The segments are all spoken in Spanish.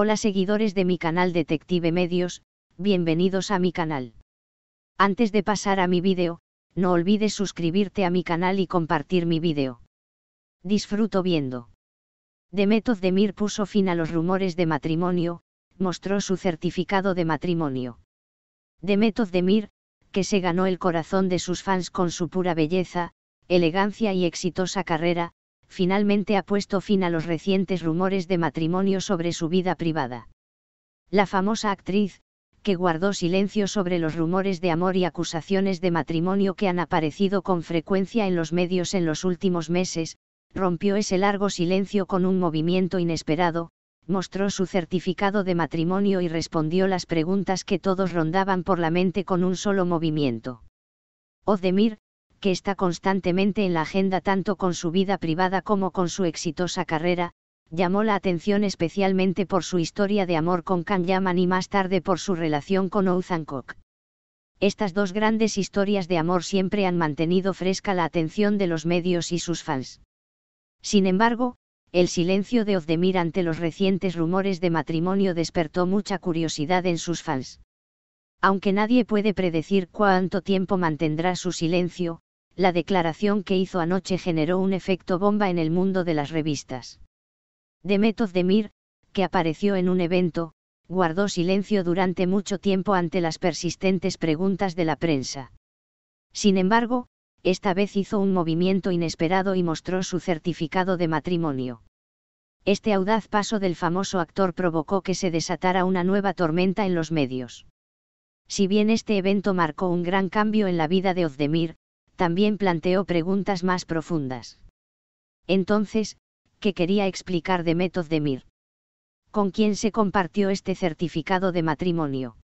Hola seguidores de mi canal Detective Medios, bienvenidos a mi canal. Antes de pasar a mi vídeo, no olvides suscribirte a mi canal y compartir mi vídeo. Disfruto viendo. Demetoz Demir puso fin a los rumores de matrimonio, mostró su certificado de matrimonio. Demetoz Demir, que se ganó el corazón de sus fans con su pura belleza, elegancia y exitosa carrera, finalmente ha puesto fin a los recientes rumores de matrimonio sobre su vida privada. La famosa actriz, que guardó silencio sobre los rumores de amor y acusaciones de matrimonio que han aparecido con frecuencia en los medios en los últimos meses, rompió ese largo silencio con un movimiento inesperado, mostró su certificado de matrimonio y respondió las preguntas que todos rondaban por la mente con un solo movimiento. odemir que está constantemente en la agenda tanto con su vida privada como con su exitosa carrera, llamó la atención especialmente por su historia de amor con Can Yaman y más tarde por su relación con Kok. Estas dos grandes historias de amor siempre han mantenido fresca la atención de los medios y sus fans. Sin embargo, el silencio de Ozdemir ante los recientes rumores de matrimonio despertó mucha curiosidad en sus fans. Aunque nadie puede predecir cuánto tiempo mantendrá su silencio, la declaración que hizo anoche generó un efecto bomba en el mundo de las revistas. Demet Ozdemir, que apareció en un evento, guardó silencio durante mucho tiempo ante las persistentes preguntas de la prensa. Sin embargo, esta vez hizo un movimiento inesperado y mostró su certificado de matrimonio. Este audaz paso del famoso actor provocó que se desatara una nueva tormenta en los medios. Si bien este evento marcó un gran cambio en la vida de Ozdemir, también planteó preguntas más profundas. Entonces, ¿qué quería explicar Demetod de Mir? ¿Con quién se compartió este certificado de matrimonio?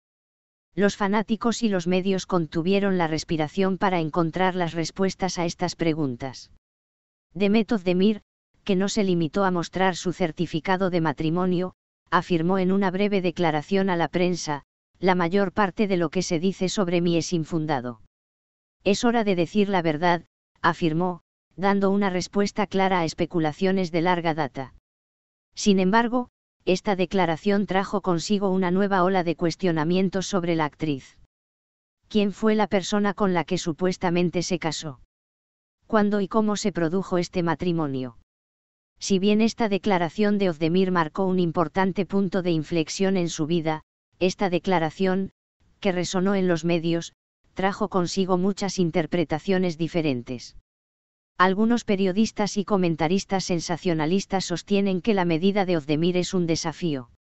Los fanáticos y los medios contuvieron la respiración para encontrar las respuestas a estas preguntas. Demetod de que no se limitó a mostrar su certificado de matrimonio, afirmó en una breve declaración a la prensa, la mayor parte de lo que se dice sobre mí es infundado. Es hora de decir la verdad, afirmó, dando una respuesta clara a especulaciones de larga data. Sin embargo, esta declaración trajo consigo una nueva ola de cuestionamientos sobre la actriz. ¿Quién fue la persona con la que supuestamente se casó? ¿Cuándo y cómo se produjo este matrimonio? Si bien esta declaración de Ozdemir marcó un importante punto de inflexión en su vida, esta declaración, que resonó en los medios, trajo consigo muchas interpretaciones diferentes. Algunos periodistas y comentaristas sensacionalistas sostienen que la medida de Ozdemir es un desafío.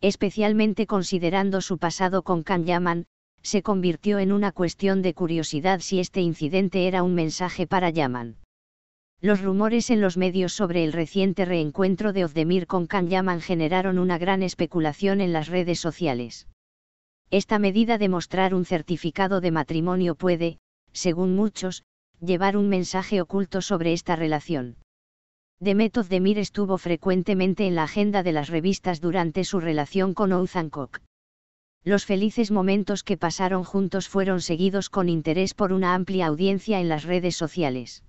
Especialmente considerando su pasado con kan Yaman, se convirtió en una cuestión de curiosidad si este incidente era un mensaje para Yaman. Los rumores en los medios sobre el reciente reencuentro de Ozdemir con Kan Yaman generaron una gran especulación en las redes sociales. Esta medida de mostrar un certificado de matrimonio puede, según muchos, llevar un mensaje oculto sobre esta relación. Demet Demir estuvo frecuentemente en la agenda de las revistas durante su relación con Kok. Los felices momentos que pasaron juntos fueron seguidos con interés por una amplia audiencia en las redes sociales.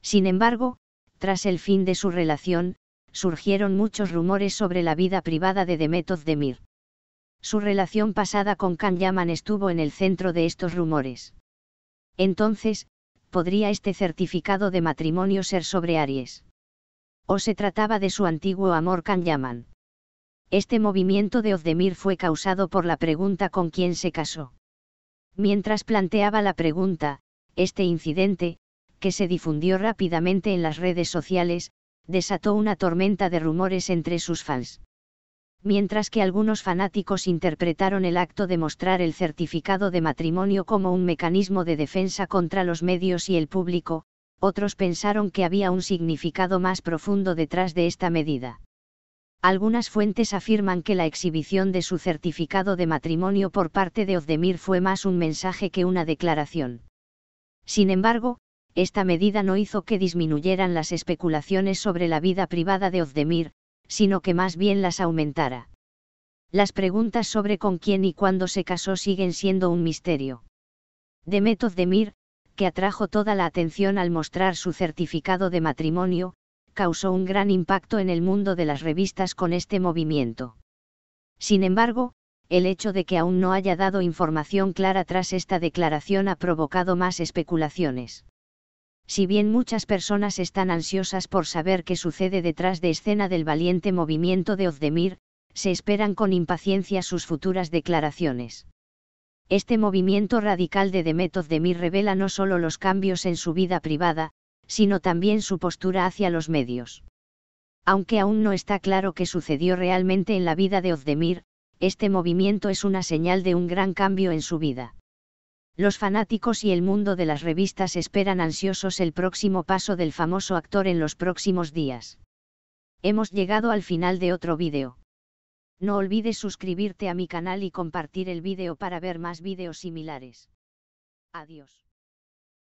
Sin embargo, tras el fin de su relación, surgieron muchos rumores sobre la vida privada de Demet Demir su relación pasada con Can Yaman estuvo en el centro de estos rumores. Entonces, podría este certificado de matrimonio ser sobre Aries. O se trataba de su antiguo amor Can Yaman. Este movimiento de Ozdemir fue causado por la pregunta con quién se casó. Mientras planteaba la pregunta, este incidente, que se difundió rápidamente en las redes sociales, desató una tormenta de rumores entre sus fans mientras que algunos fanáticos interpretaron el acto de mostrar el certificado de matrimonio como un mecanismo de defensa contra los medios y el público, otros pensaron que había un significado más profundo detrás de esta medida. Algunas fuentes afirman que la exhibición de su certificado de matrimonio por parte de Ozdemir fue más un mensaje que una declaración. Sin embargo, esta medida no hizo que disminuyeran las especulaciones sobre la vida privada de Ozdemir, sino que más bien las aumentara. Las preguntas sobre con quién y cuándo se casó siguen siendo un misterio. Demet Demir, que atrajo toda la atención al mostrar su certificado de matrimonio, causó un gran impacto en el mundo de las revistas con este movimiento. Sin embargo, el hecho de que aún no haya dado información clara tras esta declaración ha provocado más especulaciones. Si bien muchas personas están ansiosas por saber qué sucede detrás de escena del valiente movimiento de Ozdemir, se esperan con impaciencia sus futuras declaraciones. Este movimiento radical de Demet Ozdemir revela no solo los cambios en su vida privada, sino también su postura hacia los medios. Aunque aún no está claro qué sucedió realmente en la vida de Ozdemir, este movimiento es una señal de un gran cambio en su vida. Los fanáticos y el mundo de las revistas esperan ansiosos el próximo paso del famoso actor en los próximos días. Hemos llegado al final de otro vídeo. No olvides suscribirte a mi canal y compartir el vídeo para ver más vídeos similares. Adiós.